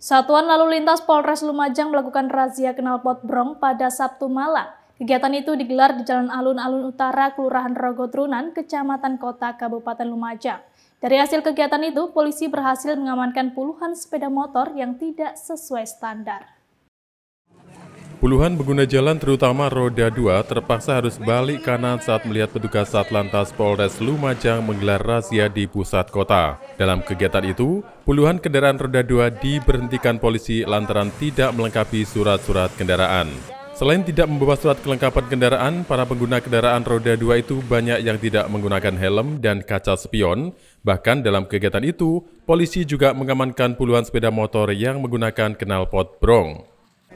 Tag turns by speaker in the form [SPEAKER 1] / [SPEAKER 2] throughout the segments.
[SPEAKER 1] Satuan Lalu Lintas Polres Lumajang melakukan razia knalpot brong pada Sabtu malam. Kegiatan itu digelar di Jalan Alun-Alun Utara, Kelurahan Rogotrunan, Kecamatan Kota, Kabupaten Lumajang. Dari hasil kegiatan itu, polisi berhasil mengamankan puluhan sepeda motor yang tidak sesuai standar.
[SPEAKER 2] Puluhan pengguna jalan terutama roda 2 terpaksa harus balik kanan saat melihat petugas Satlantas Polres Lumajang menggelar razia di pusat kota. Dalam kegiatan itu, puluhan kendaraan roda 2 diberhentikan polisi lantaran tidak melengkapi surat-surat kendaraan. Selain tidak membawa surat kelengkapan kendaraan, para pengguna kendaraan roda 2 itu banyak yang tidak menggunakan helm dan kaca spion. Bahkan dalam kegiatan itu, polisi juga mengamankan puluhan sepeda motor yang menggunakan knalpot brong.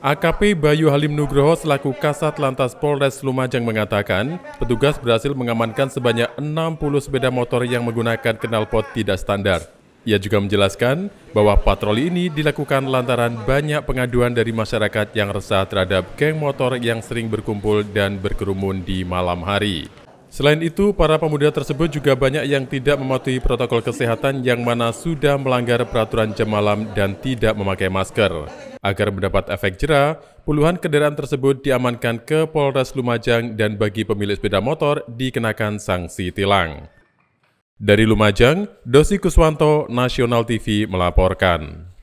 [SPEAKER 2] AKP Bayu Halim Nugroho selaku Kasat Lantas Polres Lumajang mengatakan, petugas berhasil mengamankan sebanyak 60 sepeda motor yang menggunakan knalpot tidak standar. Ia juga menjelaskan bahwa patroli ini dilakukan lantaran banyak pengaduan dari masyarakat yang resah terhadap geng motor yang sering berkumpul dan berkerumun di malam hari. Selain itu, para pemuda tersebut juga banyak yang tidak mematuhi protokol kesehatan yang mana sudah melanggar peraturan jam malam dan tidak memakai masker. Agar mendapat efek jera, puluhan kendaraan tersebut diamankan ke Polres Lumajang dan bagi pemilik sepeda motor dikenakan sanksi tilang. Dari Lumajang, Dosi Kuswanto, Nasional TV melaporkan.